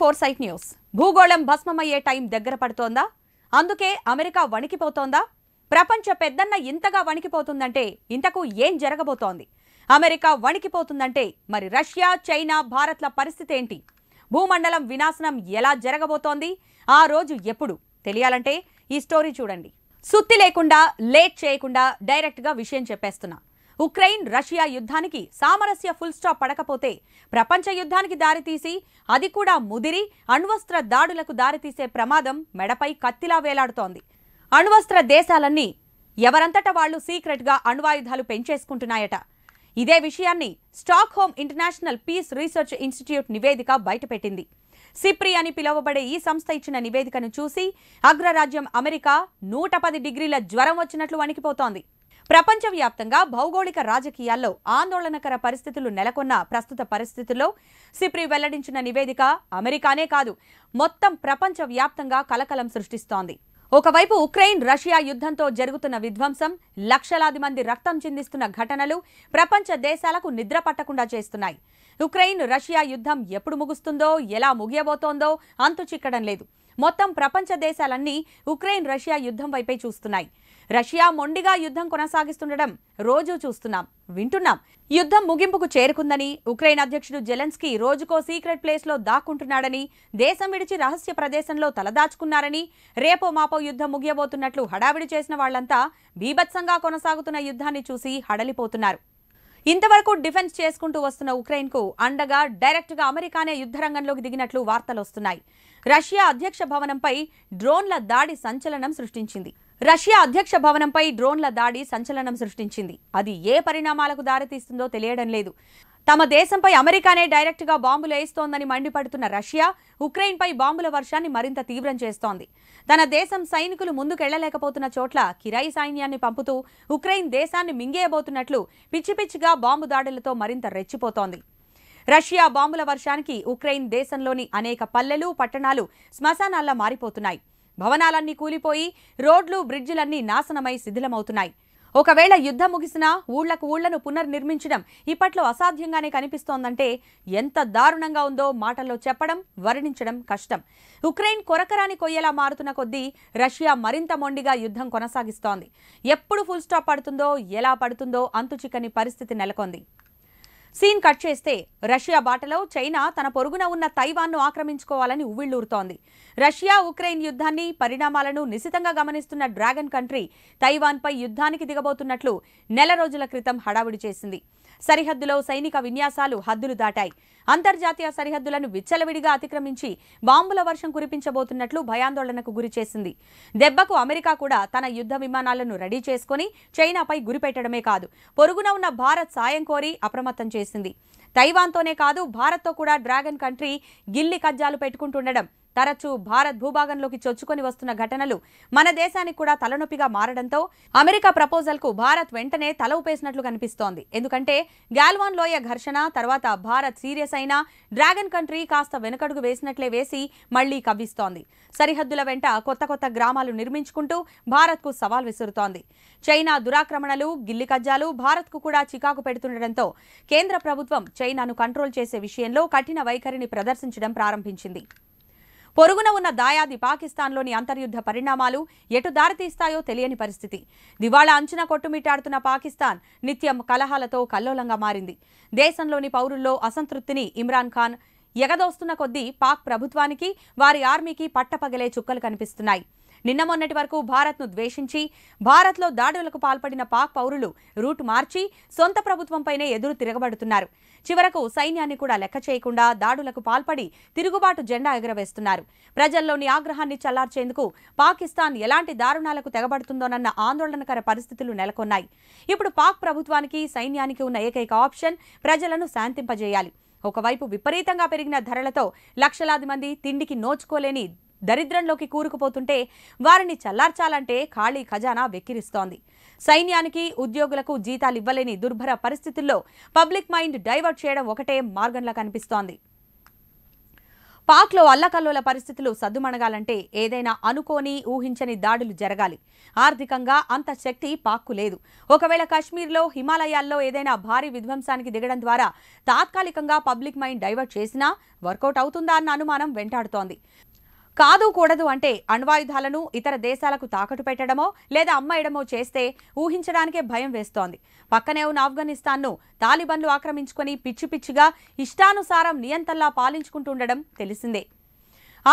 four site news భూగోళం భస్మమయ్యే time దగ్గర పడుతోందా అందుకే అమెరికా వణికిపోతోందా ప్రపంచ పెద్దన్న ఇంతగా వణికిపోతుందంటే ఇంతకు ఏం జరగబోతోంది అమెరికా వణికిపోతుందంటే మరి రష్యా చైనా భారత్ల పరిస్థితి ఏంటి భూమండలం వినాశనం ఎలా జరగబోతోంది ఆ రోజు ఎప్పుడు తెలియాలంటే ఈ స్టోరీ చూడండి సుత్తి లేకుండా లేట్ చేయకుండా డైరెక్ట్గా విషయం చెప్పేస్తున్నా ఉక్రెయిన్ రష్యా యుద్ధానికి సామరస్య ఫుల్ స్టాప్ పడకపోతే ప్రపంచ యుద్ధానికి దారితీసి అది కూడా ముదిరి అణ్వస్త్ర దాడులకు దారితీసే ప్రమాదం మెడపై కత్తిలా వేలాడుతోంది అణ్వస్త్ర దేశాలన్నీ ఎవరంతట వాళ్లు సీక్రెట్గా అణ్వాయుధాలు పెంచేసుకుంటున్నాయట ఇదే విషయాన్ని Stockholm International Peace Research Institute నివేదిక బయటపెట్టింది సిప్రి అని పిలువబడే ఈ సంస్థ ఇచ్చిన నివేదికను చూసి అగ్రరాజ్యం అమెరికా నూట డిగ్రీల జ్వరం వచ్చినట్లు వణికిపోతోంది ప్రపంచవ్యాప్తంగా భౌగోళిక రాజకీయాల్లో ఆందోళనకర పరిస్థితులు నెలకొన్న ప్రస్తుత పరిస్థితుల్లో సిప్రి వెల్లడించిన నివేదిక అమెరికానే కాదు మొత్తం ప్రపంచవ్యాప్తంగా కలకలం సృష్టిస్తోంది ఒకవైపు ఉక్రెయిన్ రష్యా యుద్ధంతో జరుగుతున్న విధ్వంసం లక్షలాది మంది రక్తం చిందిస్తున్న ఘటనలు ప్రపంచ దేశాలకు నిద్ర పట్టకుండా చేస్తున్నాయి ఉక్రెయిన్ రష్యా యుద్ధం ఎప్పుడు ముగుస్తుందో ఎలా ముగియబోతోందో అంతు చిక్కడం లేదు మొత్తం ప్రపంచ దేశాలన్నీ ఉక్రెయిన్ రష్యా యుద్ధం వైపే చూస్తున్నాయి రష్యా మొండిగా యుద్ధం కొనసాగిస్తుండడం రోజూ చూస్తున్నాం వింటున్నాం యుద్ధం ముగింపుకు చేరుకుందని ఉక్రెయిన్ అధ్యక్షుడు జెలెన్స్కీ రోజుకో సీక్రెట్ ప్లేస్లో దాక్కుంటున్నాడని దేశం విడిచి రహస్య ప్రదేశంలో తలదాచుకున్నారని రేపో మాపో యుద్ధం ముగియబోతున్నట్లు హడావిడి చేసిన వాళ్లంతా బీభత్సంగా కొనసాగుతున్న యుద్ధాన్ని చూసి హడలిపోతున్నారు ఇంతవరకు డిఫెన్స్ చేసుకుంటూ వస్తున్న ఉక్రెయిన్కు అండగా డైరెక్ట్గా అమెరికానే యుద్ధరంగంలోకి దిగినట్లు వార్తలొస్తున్నాయి రష్యా అధ్యక్ష భవనంపై డ్రోన్ల దాడి సంచలనం సృష్టించింది రష్యా అధ్యక్ష భవనంపై డ్రోన్ల దాడి సంచలనం సృష్టించింది అది ఏ పరిణామాలకు దారితీస్తుందో తెలియడం లేదు తమ దేశంపై అమెరికానే డైరెక్ట్గా బాంబులు వేస్తోందని మండిపడుతున్న రష్యా ఉక్రెయిన్పై బాంబుల వర్షాన్ని మరింత తీవ్రం చేస్తోంది తన దేశం సైనికులు ముందుకెళ్లలేకపోతున్న చోట్ల కిరాయి సైన్యాన్ని పంపుతూ ఉక్రెయిన్ దేశాన్ని మింగేయబోతున్నట్లు పిచ్చి పిచ్చిగా బాంబు దాడులతో మరింత రెచ్చిపోతోంది రష్యా బాంబుల వర్షానికి ఉక్రెయిన్ దేశంలోని అనేక పల్లెలు పట్టణాలు శ్మశానాల్లో మారిపోతున్నాయి భవనాలన్నీ కూలిపోయి రోడ్లు బ్రిడ్జిలన్నీ నాశనమై శిథిలమవుతున్నాయి ఒకవేళ యుద్ధం ముగిసినా ఊళ్లకు ఊళ్లను పునర్నిర్మించడం ఇప్పట్లో అసాధ్యంగానే కనిపిస్తోందంటే ఎంత దారుణంగా ఉందో మాటల్లో చెప్పడం వర్ణించడం కష్టం ఉక్రెయిన్ కొరకరాని కొయ్యేలా మారుతున్న కొద్దీ రష్యా మరింత మొండిగా యుద్ధం కొనసాగిస్తోంది ఎప్పుడు ఫుల్ స్టాప్ పడుతుందో ఎలా పడుతుందో అంతుచిక్కని పరిస్థితి నెలకొంది సీన్ కట్ చేస్తే రష్యా బాటలో చైనా తన పొరుగున ఉన్న తైవాన్ను ఆక్రమించుకోవాలని ఉవ్విళ్లూరుతోంది రష్యా ఉక్రెయిన్ యుద్ధాన్ని పరిణామాలను నిశితంగా గమనిస్తున్న డ్రాగన్ కంట్రీ తైవాన్పై యుద్ధానికి దిగబోతున్నట్లు నెల రోజుల క్రితం హడావుడి చేసింది సరిహద్దులో సైనిక విన్యాసాలు హద్దులు దాటాయి అంతర్జాతీయ సరిహద్దులను విచ్చలవిడిగా అతిక్రమించి బాంబుల వర్షం కురిపించబోతున్నట్లు భయాందోళనకు గురిచేసింది దెబ్బకు అమెరికా కూడా తన యుద్ధ విమానాలను రెడీ చేసుకుని చైనాపై గురిపెట్టడమే కాదు పొరుగున ఉన్న భారత్ సాయం కోరి అప్రమత్తం చేసింది తైవాన్తోనే కాదు భారత్తో కూడా డ్రాగన్ కంట్రీ గిల్లి కజ్జాలు పెట్టుకుంటుండడం తరచూ భారత్ భూభాగంలోకి చొచ్చుకొని వస్తున్న ఘటనలు మన దేశానికి కూడా తలనొప్పిగా మారడంతో అమెరికా ప్రపోజల్కు భారత్ వెంటనే తల ఊపేసినట్లు కనిపిస్తోంది ఎందుకంటే గాల్వాన్ లోయ ఘర్షణ తర్వాత భారత్ సీరియస్ అయినా డ్రాగన్ కంట్రీ కాస్త వెనుకడుగు వేసినట్లే వేసి మళ్లీ కవ్విస్తోంది సరిహద్దుల వెంట కొత్త కొత్త గ్రామాలు నిర్మించుకుంటూ భారత్కు సవాల్ విసురుతోంది చైనా దురాక్రమణలు గిల్లి కజ్జాలు భారత్కు కూడా చికాకు పెడుతుండటంతో కేంద్ర ప్రభుత్వం చైనాను కంట్రోల్ చేసే విషయంలో కఠిన వైఖరిని ప్రదర్శించడం ప్రారంభించింది పొరుగున ఉన్న దాయాది పాకిస్తాన్లోని అంతర్యుద్ధ పరిణామాలు ఎటు దారితీస్తాయో తెలియని పరిస్థితి దివాళా అంచనా కొట్టుమిట్టాడుతున్న పాకిస్తాన్ నిత్యం కలహాలతో కల్లోలంగా మారింది దేశంలోని పౌరుల్లో అసంతృప్తిని ఇమ్రాన్ ఖాన్ ఎగదోస్తున్న కొద్దీ పాక్ ప్రభుత్వానికి వారి ఆర్మీకి పట్టపగలే చుక్కలు కనిపిస్తున్నాయి నిన్న మొన్నటి వరకు భారత్ను ద్వేషించి భారత్లో దాడులకు పాల్పడిన పాక్ పౌరులు రూట్ మార్చి సొంత ప్రభుత్వంపైనే ఎదురు తిరగబడుతున్నారు చివరకు సైన్యాన్ని కూడా లెక్క చేయకుండా దాడులకు పాల్పడి తిరుగుబాటు జెండా ఎగరవేస్తున్నారు ప్రజల్లోని ఆగ్రహాన్ని చల్లార్చేందుకు పాకిస్తాన్ ఎలాంటి దారుణాలకు తెగబడుతుందోనన్న ఆందోళనకర పరిస్థితులు నెలకొన్నాయి ఇప్పుడు పాక్ ప్రభుత్వానికి సైన్యానికి ఉన్న ఏకైక ఆప్షన్ ప్రజలను శాంతింపజేయాలి ఒకవైపు విపరీతంగా పెరిగిన ధరలతో లక్షలాది మంది తిండికి నోచుకోలేని దరిద్రంలోకి కూరుకుపోతుంటే వారిని చల్లార్చాలంటే ఖాళీ ఖజానా వెక్కిరిస్తోంది సైన్యానికి ఉద్యోగులకు జీతాలు ఇవ్వలేని దుర్భర పరిస్థితుల్లో పబ్లిక్ మైండ్ డైవర్ట్ చేయడం ఒకటే మార్గంలా కనిపిస్తోంది పాక్లో అల్లకల్లోల పరిస్థితులు సద్దుమణగాలంటే ఏదైనా అనుకోని ఊహించని దాడులు జరగాలి ఆర్థికంగా అంత శక్తి పాక్కు లేదు ఒకవేళ కశ్మీర్లో హిమాలయాల్లో ఏదైనా భారీ విధ్వంసానికి దిగడం ద్వారా తాత్కాలికంగా పబ్లిక్ మైండ్ డైవర్ట్ చేసినా వర్కౌట్ అవుతుందా అన్న అనుమానం వెంటాడుతోంది కాదు కూడదు అంటే అణ్వాయుధాలను ఇతర దేశాలకు తాకట్టు పెట్టడమో లేదా అమ్మాయడమో చేస్తే ఊహించడానికే భయం వేస్తోంది పక్కనే ఉన్న ఆఫ్ఘనిస్తాన్ను తాలిబన్లు ఆక్రమించుకుని పిచ్చి పిచ్చిగా ఇష్టానుసారం నియంతల్లా పాలించుకుంటుండడం తెలిసిందే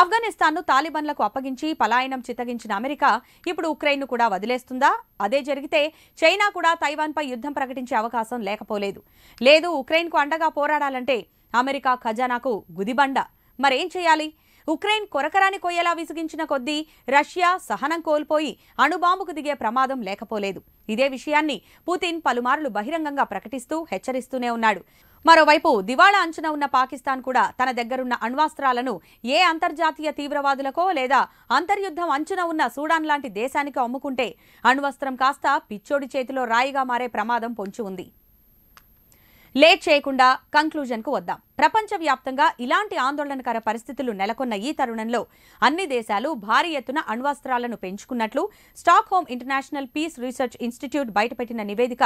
ఆఫ్ఘనిస్తాన్ను తాలిబన్లకు అప్పగించి పలాయనం చిత్తగించిన అమెరికా ఇప్పుడు ఉక్రెయిన్ను కూడా వదిలేస్తుందా అదే జరిగితే చైనా కూడా తైవాన్పై యుద్ధం ప్రకటించే అవకాశం లేకపోలేదు లేదు ఉక్రెయిన్కు అండగా పోరాడాలంటే అమెరికా ఖజానాకు గుదిబండ మరేం చేయాలి ఉక్రెయిన్ కొరకరాని కొయ్యలా విసిగించిన కొద్దీ రష్యా సహనం కోల్పోయి అణుబాంబుకు దిగే ప్రమాదం లేకపోలేదు ఇదే విషయాన్ని పుతిన్ పలుమార్లు బహిరంగంగా ప్రకటిస్తూ హెచ్చరిస్తూనే ఉన్నాడు మరోవైపు దివాళా అంచన ఉన్న పాకిస్తాన్ కూడా తన దగ్గరున్న అణ్వాస్త్రాలను ఏ అంతర్జాతీయ తీవ్రవాదులకో లేదా అంతర్యుద్ధం అంచున ఉన్న సూడాన్ లాంటి దేశానికి అమ్ముకుంటే అణ్వస్త్రం కాస్త పిచ్చోడి చేతిలో రాయిగా మారే ప్రమాదం పొంచి ఉంది లేట్ చేయకుండా కంక్లూజన్కు వద్దాం ప్రపంచవ్యాప్తంగా ఇలాంటి ఆందోళనకర పరిస్థితులు నెలకొన్న ఈ తరుణంలో అన్ని దేశాలు భారీ ఎత్తున అణ్వస్త్రాలను పెంచుకున్నట్లు Stockholm International Peace Research Institute బయటపెట్టిన నివేదిక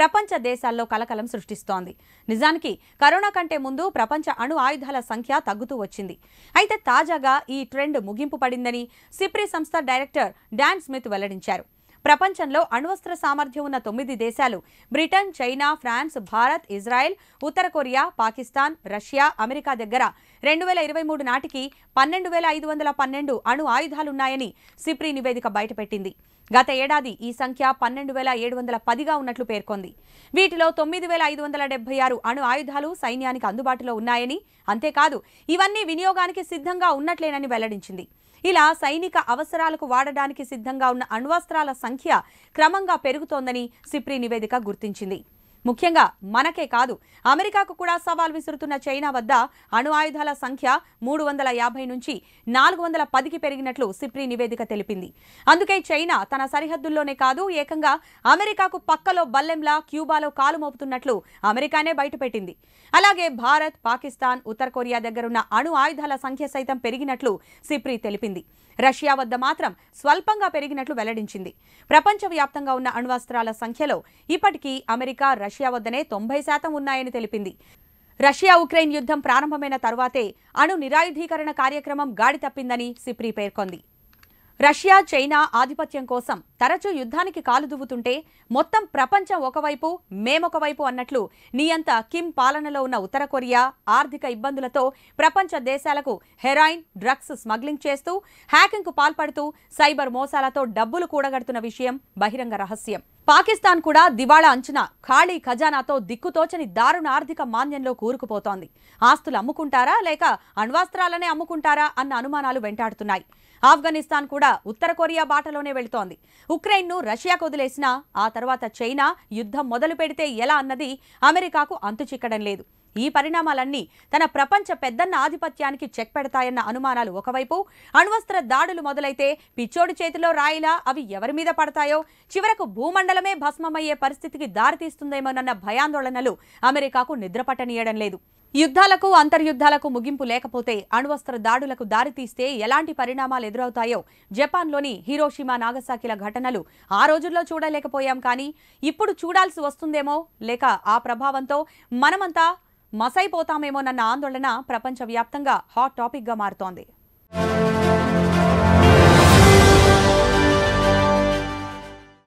ప్రపంచ దేశాల్లో కలకలం సృష్టిస్తోంది నిజానికి కరోనా కంటే ముందు ప్రపంచ అణు ఆయుధాల సంఖ్య తగ్గుతూ వచ్చింది అయితే తాజాగా ఈ ట్రెండ్ ముగింపు పడిందని సిప్రి సంస్థ డైరెక్టర్ డాన్ స్మిత్ వెల్లడించారు ప్రపంచంలో అణ్వస్త్ర సామర్థ్యం ఉన్న తొమ్మిది దేశాలు Britain China France Bharat Israel ఉత్తర కొరియా పాకిస్తాన్ రష్యా అమెరికా దగ్గర రెండు వేల ఇరవై మూడు నాటికి పన్నెండు వేల ఐదు వందల పన్నెండు అణు ఆయుధాలున్నాయని సిప్రీ నివేదిక బయటపెట్టింది గత ఏడాది ఈ సంఖ్య పన్నెండు వేల ఏడు వందల పదిగా ఉన్నట్లు పేర్కొంది వీటిలో తొమ్మిది వేల ఐదు వందల డెబ్బై ఆరు అణు ఆయుధాలు సైన్యానికి అందుబాటులో ఉన్నాయని అంతేకాదు ఇవన్నీ వినియోగానికి సిద్ధంగా ఉన్నట్లేనని వెల్లడించింది ఇలా సైనిక అవసరాలకు వాడడానికి సిద్ధంగా ఉన్న అణ్వస్త్రాల సంఖ్య క్రమంగా పెరుగుతోందని సిప్రీ నివేదిక గుర్తించింది ముఖ్యంగా మనకే కాదు అమెరికాకు కూడా సవాల్ విసురుతున్న చైనా వద్ద అణు ఆయుధాల సంఖ్య మూడు వందల యాభై నుంచి నాలుగు వందల పదికి పెరిగినట్లు సిప్రీ నివేదిక తెలిపింది అందుకే చైనా తన సరిహద్దుల్లోనే కాదు ఏకంగా అమెరికాకు పక్కలో బల్లెంలా క్యూబాలో కాలు మోపుతున్నట్లు అమెరికానే బయటపెట్టింది అలాగే భారత్ పాకిస్తాన్ ఉత్తర కొరియా దగ్గరున్న అణు ఆయుధాల సంఖ్య సైతం పెరిగినట్లు సిప్రీ తెలిపింది రష్యా వద్ద మాత్రం స్వల్పంగా పెరిగినట్లు వెల్లడించింది ప్రపంచవ్యాప్తంగా ఉన్న అణ్వస్త్రాల సంఖ్యలో ఇప్పటికీ అమెరికా రష్యా వద్దనే తొంభై శాతం ఉన్నాయని తెలిపింది రష్యా ఉక్రెయిన్ యుద్ధం ప్రారంభమైన తర్వాతే అణు నిరాయుధీకరణ కార్యక్రమం గాడి తప్పిందని సిప్రీ పేర్కొంది రష్యా చైనా ఆధిపత్యం కోసం తరచూ యుద్ధానికి కాలు మొత్తం ప్రపంచం ఒకవైపు మేమొకవైపు అన్నట్లు నియంత కిమ్ పాలనలో ఉన్న ఉత్తర కొరియా ఆర్థిక ఇబ్బందులతో ప్రపంచ దేశాలకు హెరాయిన్ డ్రగ్స్ స్మగ్లింగ్ చేస్తూ హ్యాకింగ్కు పాల్పడుతూ సైబర్ మోసాలతో డబ్బులు కూడగడుతున్న విషయం బహిరంగ రహస్యం పాకిస్తాన్ కూడా దివాళా అంచనా ఖాళీ ఖజానాతో దిక్కుతోచని దారుణ ఆర్థిక మాంద్యంలో కూరుకుపోతోంది ఆస్తులు అమ్ముకుంటారా లేక అణ్వాస్త్రాలనే అమ్ముకుంటారా అన్న అనుమానాలు వెంటాడుతున్నాయి ఆఫ్ఘనిస్తాన్ కూడా ఉత్తర కొరియా బాటలోనే వెళుతోంది ఉక్రెయిన్ను రష్యాకు వదిలేసినా ఆ తర్వాత చైనా యుద్ధం మొదలు పెడితే ఎలా అన్నది అమెరికాకు అంతుచిక్కడం లేదు ఈ పరిణామాలన్నీ తన ప్రపంచ పెద్దన్న ఆధిపత్యానికి చెక్ పెడతాయన్న అనుమానాలు ఒకవైపు అణ్వస్త్ర దాడులు మొదలైతే పిచ్చోడి చేతిలో రాయిలా అవి ఎవరి మీద పడతాయో చివరకు భూమండలమే భస్మమయ్యే పరిస్థితికి దారితీస్తుందేమోనన్న భయాందోళనలు అమెరికాకు నిద్రపట్టనీయడం లేదు యుద్ధాలకు అంతర్యుద్ధాలకు ముగింపు లేకపోతే అణువస్త్ర దాడులకు దారితీస్తే ఎలాంటి పరిణామాలు ఎదురవుతాయో జపాన్లోని హీరోషిమా నాగసాకిల ఘటనలు ఆ రోజుల్లో చూడలేకపోయాం కానీ ఇప్పుడు చూడాల్సి వస్తుందేమో లేక ఆ ప్రభావంతో మనమంతా మసైపోతామేమోనన్న ఆందోళన ప్రపంచవ్యాప్తంగా హాట్ టాపిక్గా మారుతోంది